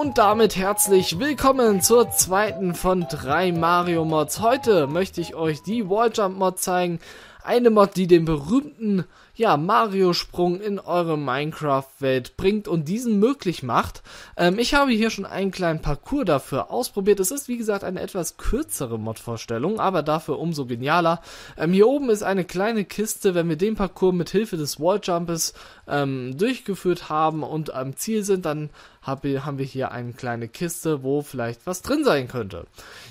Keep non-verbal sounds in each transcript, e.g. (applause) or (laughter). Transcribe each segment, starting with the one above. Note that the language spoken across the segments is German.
Und damit herzlich willkommen zur zweiten von drei Mario Mods. Heute möchte ich euch die Walljump Mod zeigen, eine Mod, die den berühmten ja, Mario-Sprung in eure Minecraft-Welt bringt und diesen möglich macht. Ähm, ich habe hier schon einen kleinen Parcours dafür ausprobiert. Es ist, wie gesagt, eine etwas kürzere Mod-Vorstellung, aber dafür umso genialer. Ähm, hier oben ist eine kleine Kiste. Wenn wir den Parcours mit Hilfe des Walljumpes ähm, durchgeführt haben und am Ziel sind, dann hab, haben wir hier eine kleine Kiste, wo vielleicht was drin sein könnte.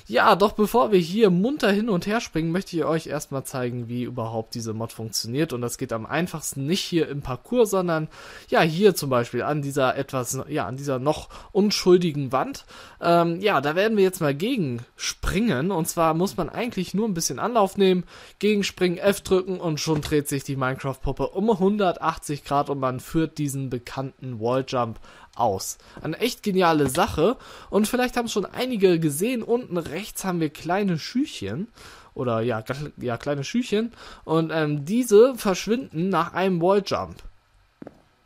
Ja, doch bevor wir hier munter hin und her springen, möchte ich euch erstmal zeigen, wie überhaupt überhaupt diese Mod funktioniert. Und das geht am einfachsten nicht hier im Parcours, sondern ja, hier zum Beispiel an dieser etwas, ja, an dieser noch unschuldigen Wand. Ähm, ja, da werden wir jetzt mal gegen springen. Und zwar muss man eigentlich nur ein bisschen Anlauf nehmen, gegenspringen, F drücken und schon dreht sich die Minecraft-Puppe um 180 Grad und man führt diesen bekannten Walljump aus. Eine echt geniale Sache. Und vielleicht haben es schon einige gesehen, unten rechts haben wir kleine Schüchchen. Oder ja, ja kleine Schüchchen. Und ähm, diese verschwinden nach einem Walljump.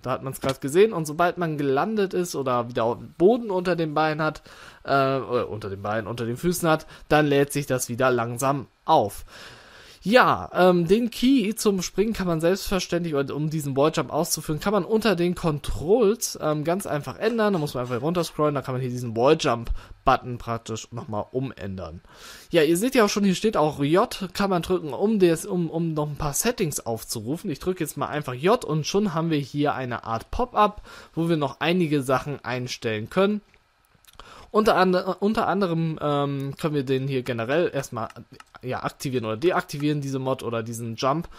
Da hat man es gerade gesehen. Und sobald man gelandet ist oder wieder Boden unter den Beinen hat, äh, unter den Beinen, unter den Füßen hat, dann lädt sich das wieder langsam auf. Ja, ähm, den Key zum Springen kann man selbstverständlich, oder um diesen Walljump auszuführen, kann man unter den Controls ähm, ganz einfach ändern. Da muss man einfach runterscrollen, da kann man hier diesen Walljump-Button praktisch nochmal umändern. Ja, ihr seht ja auch schon, hier steht auch J, kann man drücken, um, des, um, um noch ein paar Settings aufzurufen. Ich drücke jetzt mal einfach J und schon haben wir hier eine Art Pop-up, wo wir noch einige Sachen einstellen können. Unter, andre, äh, unter anderem ähm, können wir den hier generell erstmal ja, aktivieren oder deaktivieren, diese Mod oder diesen Jump.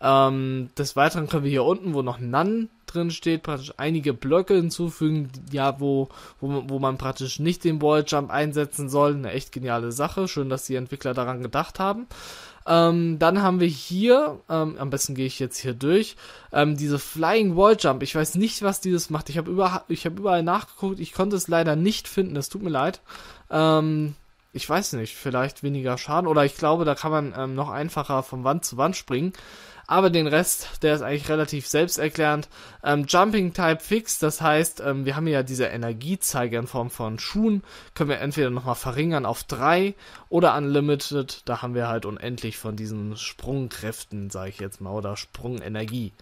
Ähm, des Weiteren können wir hier unten, wo noch None drin steht, praktisch einige Blöcke hinzufügen, ja, wo, wo, wo man praktisch nicht den Jump einsetzen soll. Eine echt geniale Sache. Schön, dass die Entwickler daran gedacht haben. Ähm, dann haben wir hier, ähm, am besten gehe ich jetzt hier durch, ähm, diese Flying Wall Jump. Ich weiß nicht, was dieses macht. Ich habe über, hab überall nachgeguckt. Ich konnte es leider nicht finden. Es tut mir leid. Ähm, ich weiß nicht, vielleicht weniger Schaden. Oder ich glaube, da kann man ähm, noch einfacher von Wand zu Wand springen. Aber den Rest, der ist eigentlich relativ selbsterklärend. Ähm, Jumping Type Fix, das heißt, ähm, wir haben ja diese Energiezeiger in Form von Schuhen. Können wir entweder nochmal verringern auf 3 oder Unlimited. Da haben wir halt unendlich von diesen Sprungkräften, sage ich jetzt mal, oder Sprungenergie.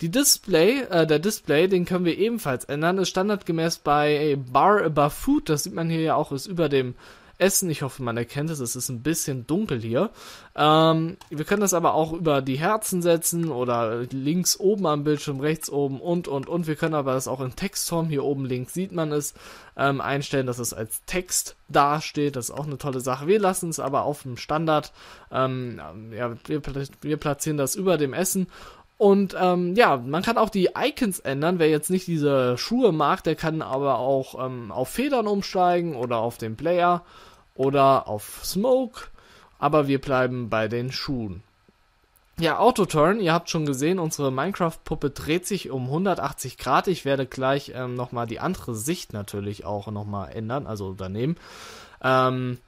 Die Display, äh, der Display, den können wir ebenfalls ändern. Ist standardgemäß bei Bar Above Food, das sieht man hier ja auch, ist über dem Essen. Ich hoffe, man erkennt es. Es ist ein bisschen dunkel hier. Ähm, wir können das aber auch über die Herzen setzen oder links oben am Bildschirm, rechts oben und, und, und. Wir können aber das auch in Textform hier oben links sieht man es ähm, einstellen, dass es als Text dasteht. Das ist auch eine tolle Sache. Wir lassen es aber auf dem Standard. Ähm, ja, wir, wir platzieren das über dem Essen und ähm, ja, man kann auch die Icons ändern. Wer jetzt nicht diese Schuhe mag, der kann aber auch ähm, auf Federn umsteigen oder auf den Player oder auf Smoke. Aber wir bleiben bei den Schuhen. Ja, Autoturn, ihr habt schon gesehen, unsere Minecraft-Puppe dreht sich um 180 Grad. Ich werde gleich ähm, nochmal die andere Sicht natürlich auch nochmal ändern, also daneben. Ähm,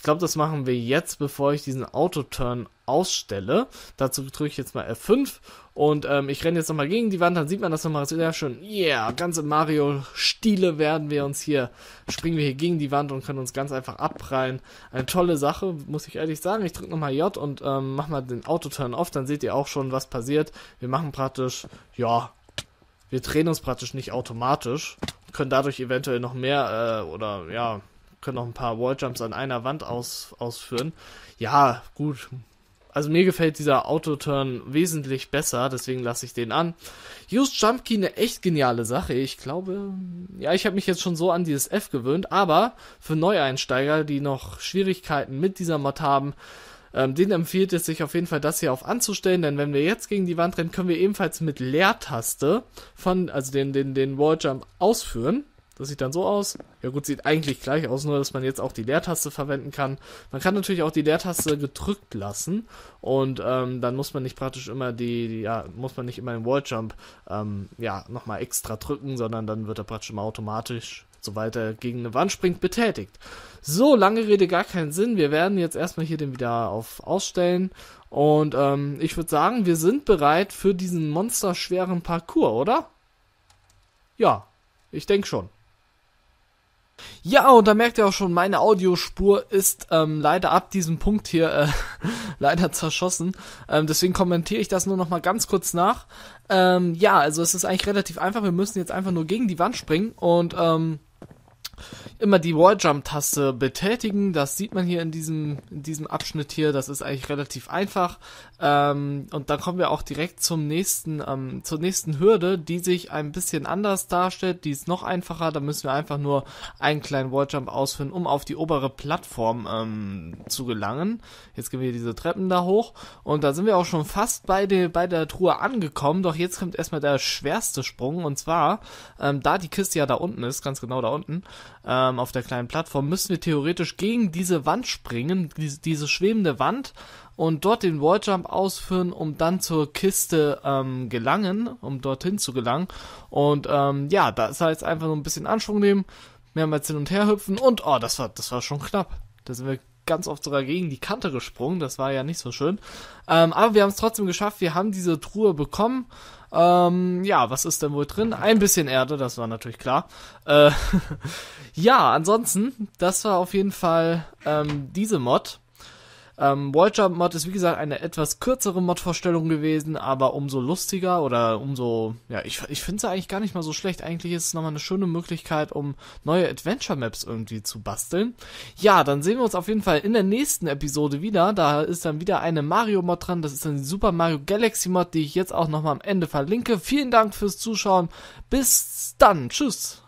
ich glaube, das machen wir jetzt, bevor ich diesen Autoturn ausstelle. Dazu drücke ich jetzt mal F5 und ähm, ich renne jetzt nochmal gegen die Wand, dann sieht man das nochmal sehr schön. Yeah, ganz im Mario-Stile werden wir uns hier, springen wir hier gegen die Wand und können uns ganz einfach abprallen. Eine tolle Sache, muss ich ehrlich sagen. Ich drücke nochmal J und ähm, mach mal den Autoturn off, dann seht ihr auch schon, was passiert. Wir machen praktisch, ja, wir drehen uns praktisch nicht automatisch, können dadurch eventuell noch mehr äh, oder ja, können noch ein paar Walljumps an einer Wand aus, ausführen. Ja, gut. Also mir gefällt dieser Autoturn wesentlich besser, deswegen lasse ich den an. Just Key, eine echt geniale Sache. Ich glaube, ja, ich habe mich jetzt schon so an dieses F gewöhnt, aber für Neueinsteiger, die noch Schwierigkeiten mit dieser Mod haben, ähm, den empfiehlt es sich auf jeden Fall, das hier auf anzustellen, denn wenn wir jetzt gegen die Wand rennen, können wir ebenfalls mit Leertaste von, also den, den, den Walljump ausführen. Das sieht dann so aus. Ja gut, sieht eigentlich gleich aus, nur dass man jetzt auch die Leertaste verwenden kann. Man kann natürlich auch die Leertaste gedrückt lassen und ähm, dann muss man nicht praktisch immer die, ja, muss man nicht immer den Walljump ähm, ja, nochmal extra drücken, sondern dann wird er praktisch immer automatisch soweit er gegen eine Wand springt, betätigt. So, lange Rede, gar keinen Sinn. Wir werden jetzt erstmal hier den wieder auf ausstellen. Und ähm, ich würde sagen, wir sind bereit für diesen monsterschweren Parcours, oder? Ja, ich denke schon. Ja, und da merkt ihr auch schon, meine Audiospur ist ähm, leider ab diesem Punkt hier äh, (laughs) leider zerschossen. Ähm, deswegen kommentiere ich das nur noch mal ganz kurz nach. Ähm, ja, also es ist eigentlich relativ einfach. Wir müssen jetzt einfach nur gegen die Wand springen und ähm, immer die Walljump-Taste betätigen. Das sieht man hier in diesem, in diesem Abschnitt hier. Das ist eigentlich relativ einfach. Ähm, und dann kommen wir auch direkt zum nächsten, ähm, zur nächsten Hürde, die sich ein bisschen anders darstellt. Die ist noch einfacher. Da müssen wir einfach nur einen kleinen Walljump ausführen, um auf die obere Plattform ähm, zu gelangen. Jetzt gehen wir diese Treppen da hoch. Und da sind wir auch schon fast bei, der bei der Truhe angekommen. Doch jetzt kommt erstmal der schwerste Sprung. Und zwar, ähm, da die Kiste ja da unten ist, ganz genau da unten, ähm, auf der kleinen Plattform, müssen wir theoretisch gegen diese Wand springen, diese, diese schwebende Wand, und dort den Walljump ausführen, um dann zur Kiste ähm, gelangen, um dorthin zu gelangen. Und ähm, ja, ist halt einfach nur ein bisschen Anschwung nehmen, mehrmals hin und her hüpfen und oh, das war, das war schon knapp. Da sind wir ganz oft sogar gegen die Kante gesprungen. Das war ja nicht so schön. Ähm, aber wir haben es trotzdem geschafft. Wir haben diese Truhe bekommen. Ähm, ja, was ist denn wohl drin? Ein bisschen Erde, das war natürlich klar. Äh, (laughs) ja, ansonsten, das war auf jeden Fall ähm, diese Mod. Ähm, Voyager Mod ist wie gesagt eine etwas kürzere Mod-Vorstellung gewesen, aber umso lustiger oder umso, ja, ich, ich finde es eigentlich gar nicht mal so schlecht. Eigentlich ist es nochmal eine schöne Möglichkeit, um neue Adventure Maps irgendwie zu basteln. Ja, dann sehen wir uns auf jeden Fall in der nächsten Episode wieder. Da ist dann wieder eine Mario Mod dran. Das ist dann die Super Mario Galaxy Mod, die ich jetzt auch nochmal am Ende verlinke. Vielen Dank fürs Zuschauen. Bis dann. Tschüss.